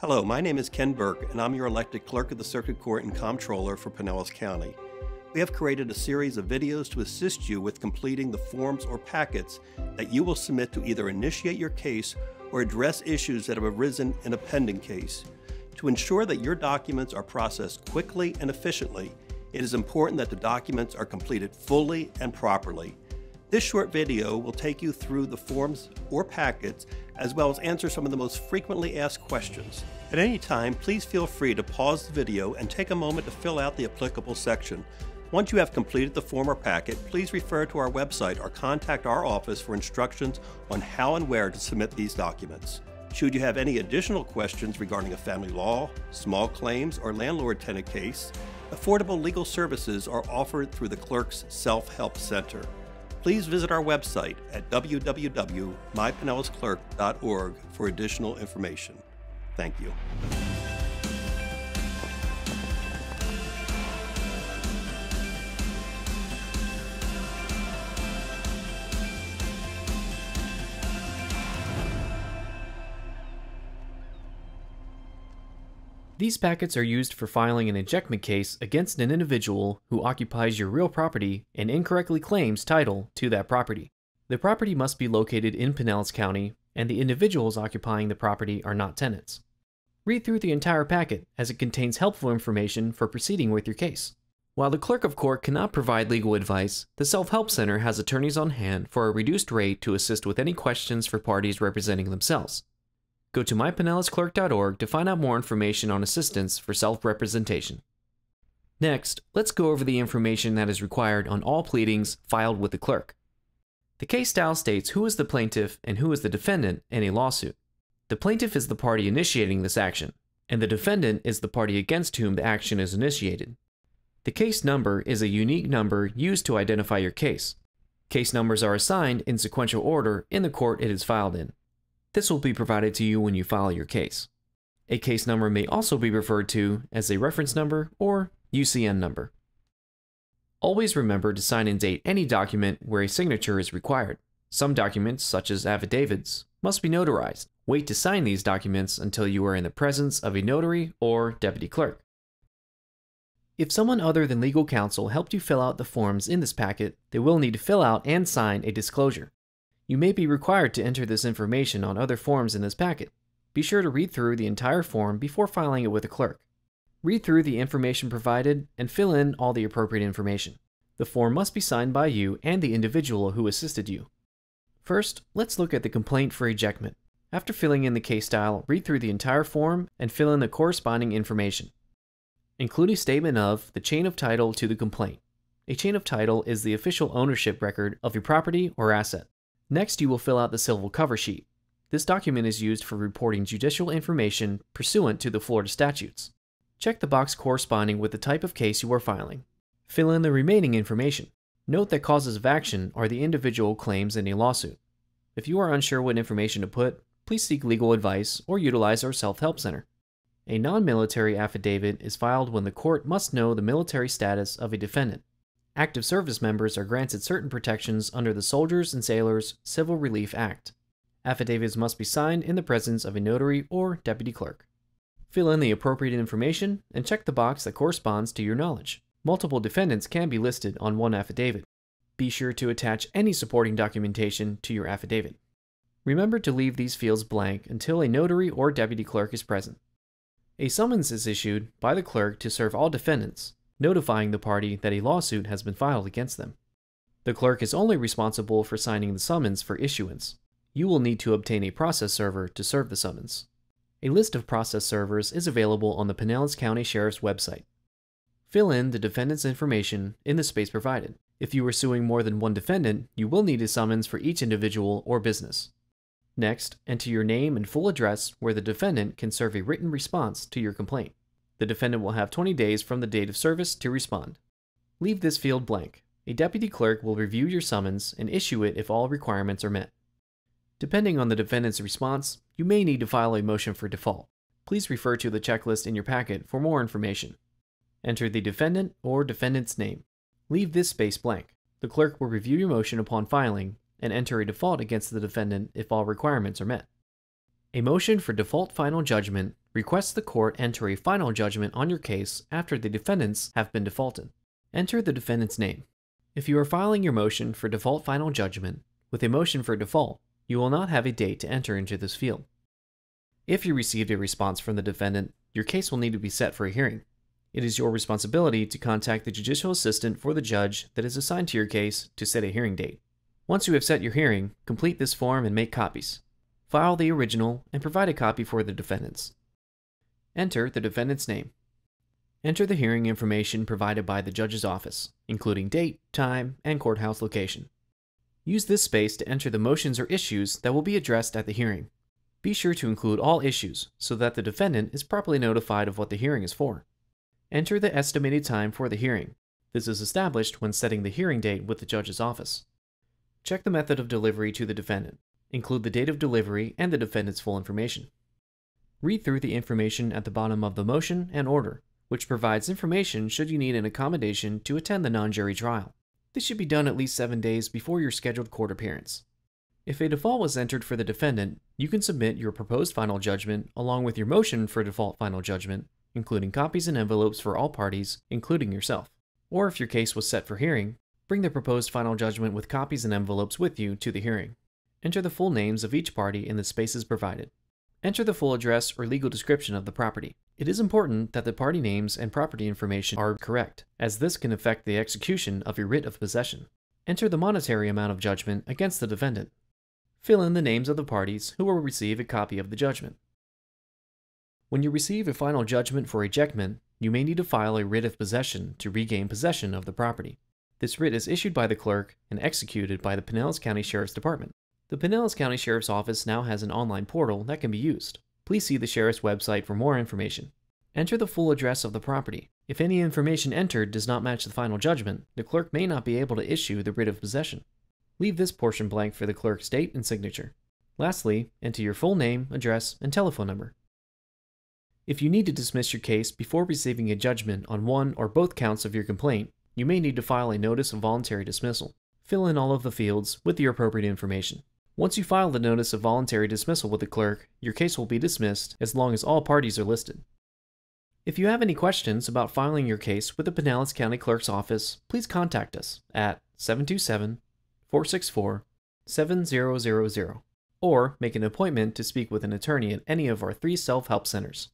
Hello, my name is Ken Burke, and I'm your elected clerk of the Circuit Court and Comptroller for Pinellas County. We have created a series of videos to assist you with completing the forms or packets that you will submit to either initiate your case or address issues that have arisen in a pending case. To ensure that your documents are processed quickly and efficiently, it is important that the documents are completed fully and properly. This short video will take you through the forms or packets, as well as answer some of the most frequently asked questions. At any time, please feel free to pause the video and take a moment to fill out the applicable section. Once you have completed the form or packet, please refer to our website or contact our office for instructions on how and where to submit these documents. Should you have any additional questions regarding a family law, small claims, or landlord tenant case, affordable legal services are offered through the Clerk's Self Help Center. Please visit our website at www.mypinellasclerk.org for additional information. Thank you. These packets are used for filing an ejectment case against an individual who occupies your real property and incorrectly claims title to that property. The property must be located in Pinellas County, and the individuals occupying the property are not tenants. Read through the entire packet as it contains helpful information for proceeding with your case. While the clerk of court cannot provide legal advice, the Self Help Center has attorneys on hand for a reduced rate to assist with any questions for parties representing themselves. Go to mypinellasclerk.org to find out more information on assistance for self-representation. Next, let's go over the information that is required on all pleadings filed with the clerk. The case style states who is the plaintiff and who is the defendant in a lawsuit. The plaintiff is the party initiating this action, and the defendant is the party against whom the action is initiated. The case number is a unique number used to identify your case. Case numbers are assigned in sequential order in the court it is filed in. This will be provided to you when you file your case. A case number may also be referred to as a reference number or UCN number. Always remember to sign and date any document where a signature is required. Some documents, such as affidavits, must be notarized. Wait to sign these documents until you are in the presence of a notary or deputy clerk. If someone other than legal counsel helped you fill out the forms in this packet, they will need to fill out and sign a disclosure. You may be required to enter this information on other forms in this packet. Be sure to read through the entire form before filing it with a clerk. Read through the information provided and fill in all the appropriate information. The form must be signed by you and the individual who assisted you. First, let's look at the complaint for ejectment. After filling in the case style, read through the entire form and fill in the corresponding information. Include a statement of the chain of title to the complaint. A chain of title is the official ownership record of your property or asset. Next, you will fill out the civil cover sheet. This document is used for reporting judicial information pursuant to the Florida statutes. Check the box corresponding with the type of case you are filing. Fill in the remaining information. Note that causes of action are the individual claims in a lawsuit. If you are unsure what information to put, please seek legal advice or utilize our self help center. A non military affidavit is filed when the court must know the military status of a defendant. Active service members are granted certain protections under the Soldiers and Sailors Civil Relief Act. Affidavits must be signed in the presence of a notary or deputy clerk. Fill in the appropriate information and check the box that corresponds to your knowledge. Multiple defendants can be listed on one affidavit. Be sure to attach any supporting documentation to your affidavit. Remember to leave these fields blank until a notary or deputy clerk is present. A summons is issued by the clerk to serve all defendants, notifying the party that a lawsuit has been filed against them. The clerk is only responsible for signing the summons for issuance. You will need to obtain a process server to serve the summons. A list of process servers is available on the Pinellas County Sheriff's website. Fill in the defendant's information in the space provided. If you are suing more than one defendant, you will need a summons for each individual or business. Next, enter your name and full address where the defendant can serve a written response to your complaint. The defendant will have 20 days from the date of service to respond. Leave this field blank. A deputy clerk will review your summons and issue it if all requirements are met. Depending on the defendant's response, you may need to file a motion for default. Please refer to the checklist in your packet for more information. Enter the defendant or defendant's name. Leave this space blank. The clerk will review your motion upon filing and enter a default against the defendant if all requirements are met. A motion for default final judgment requests the court enter a final judgment on your case after the defendants have been defaulted. Enter the defendant's name. If you are filing your motion for default final judgment with a motion for default, you will not have a date to enter into this field. If you received a response from the defendant, your case will need to be set for a hearing. It is your responsibility to contact the judicial assistant for the judge that is assigned to your case to set a hearing date. Once you have set your hearing, complete this form and make copies file the original, and provide a copy for the defendants. Enter the defendant's name. Enter the hearing information provided by the judge's office, including date, time, and courthouse location. Use this space to enter the motions or issues that will be addressed at the hearing. Be sure to include all issues so that the defendant is properly notified of what the hearing is for. Enter the estimated time for the hearing. This is established when setting the hearing date with the judge's office. Check the method of delivery to the defendant. Include the date of delivery and the defendant's full information. Read through the information at the bottom of the motion and order, which provides information should you need an accommodation to attend the non jury trial. This should be done at least seven days before your scheduled court appearance. If a default was entered for the defendant, you can submit your proposed final judgment along with your motion for default final judgment, including copies and envelopes for all parties, including yourself. Or if your case was set for hearing, bring the proposed final judgment with copies and envelopes with you to the hearing. Enter the full names of each party in the spaces provided. Enter the full address or legal description of the property. It is important that the party names and property information are correct, as this can affect the execution of your writ of possession. Enter the monetary amount of judgment against the defendant. Fill in the names of the parties who will receive a copy of the judgment. When you receive a final judgment for ejectment, you may need to file a writ of possession to regain possession of the property. This writ is issued by the clerk and executed by the Pinellas County Sheriff's Department. The Pinellas County Sheriff's Office now has an online portal that can be used. Please see the Sheriff's website for more information. Enter the full address of the property. If any information entered does not match the final judgment, the clerk may not be able to issue the writ of possession. Leave this portion blank for the clerk's date and signature. Lastly, enter your full name, address, and telephone number. If you need to dismiss your case before receiving a judgment on one or both counts of your complaint, you may need to file a notice of voluntary dismissal. Fill in all of the fields with the appropriate information. Once you file the notice of voluntary dismissal with the clerk, your case will be dismissed as long as all parties are listed. If you have any questions about filing your case with the Pinellas County Clerk's Office, please contact us at 727 464 7000 or make an appointment to speak with an attorney at any of our three self help centers.